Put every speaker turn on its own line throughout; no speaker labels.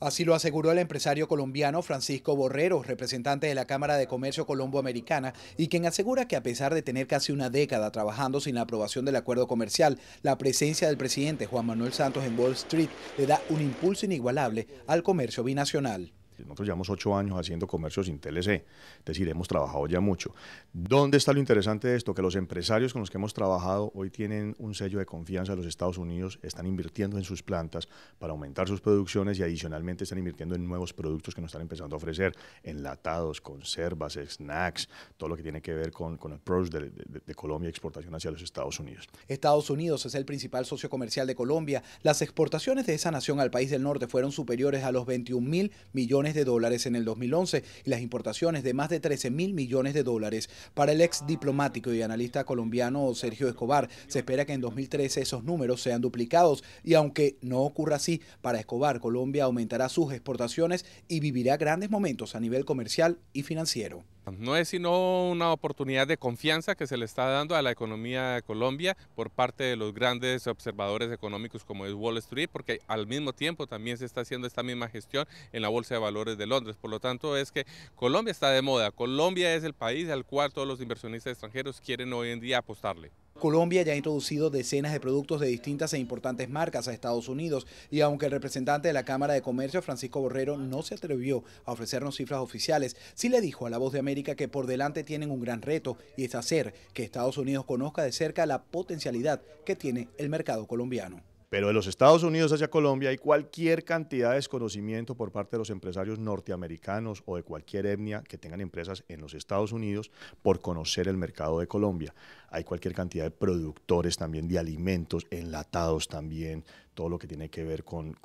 Así lo aseguró el empresario colombiano Francisco Borrero, representante de la Cámara de Comercio Colombo-Americana, y quien asegura que a pesar de tener casi una década trabajando sin la aprobación del acuerdo comercial, la presencia del presidente Juan Manuel Santos en Wall Street le da un impulso
inigualable al comercio binacional nosotros llevamos ocho años haciendo comercio sin TLC, es decir, hemos trabajado ya mucho. ¿Dónde está lo interesante de esto? Que los empresarios con los que hemos trabajado hoy tienen un sello de confianza de los Estados Unidos, están invirtiendo en sus plantas para aumentar sus producciones y adicionalmente están invirtiendo en nuevos productos que nos están empezando a ofrecer, enlatados, conservas, snacks, todo lo que tiene que ver con, el approach de, de Colombia y exportación hacia los Estados Unidos.
Estados Unidos es el principal socio comercial de Colombia. Las exportaciones de esa nación al país del norte fueron superiores a los 21 mil millones de dólares en el 2011 y las importaciones de más de 13 mil millones de dólares. Para el ex diplomático y analista colombiano Sergio Escobar, se espera que en 2013 esos números sean duplicados y aunque no ocurra así, para Escobar Colombia aumentará sus exportaciones y vivirá grandes momentos a nivel comercial y financiero.
No es sino una oportunidad de confianza que se le está dando a la economía de Colombia por parte de los grandes observadores económicos como es Wall Street, porque al mismo tiempo también se está haciendo esta misma gestión en la Bolsa de Valores de Londres. Por lo tanto, es que Colombia está de moda. Colombia es el país al cual todos los inversionistas extranjeros quieren hoy en día apostarle.
Colombia ya ha introducido decenas de productos de distintas e importantes marcas a Estados Unidos y aunque el representante de la Cámara de Comercio, Francisco Borrero, no se atrevió a ofrecernos cifras oficiales, sí le dijo a La Voz de América que por delante tienen un gran reto y es hacer que Estados Unidos conozca de cerca la potencialidad que tiene el mercado colombiano.
Pero de los Estados Unidos hacia Colombia hay cualquier cantidad de desconocimiento por parte de los empresarios norteamericanos o de cualquier etnia que tengan empresas en los Estados Unidos por conocer el mercado de Colombia. Hay cualquier cantidad de productores también de alimentos enlatados también todo lo que tiene que ver con,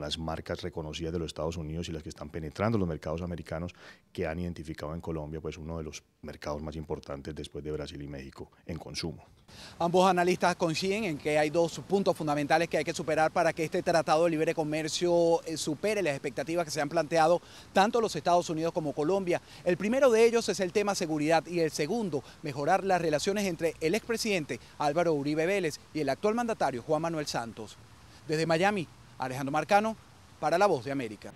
las marcas reconocidas de los Estados Unidos y las que están penetrando los mercados americanos que han identificado en Colombia pues uno de los mercados más importantes después de Brasil y México en consumo.
Ambos analistas consiguen en que hay dos puntos fundamentales que hay que superar para que este Tratado de Libre Comercio eh, supere las expectativas que se han planteado tanto los Estados Unidos como Colombia. El primero de ellos es el tema seguridad y el segundo, mejorar las relaciones entre el expresidente Álvaro Uribe Vélez y el actual mandatario Juan Manuel Santos. Desde Miami, Alejandro Marcano,
para La Voz de América.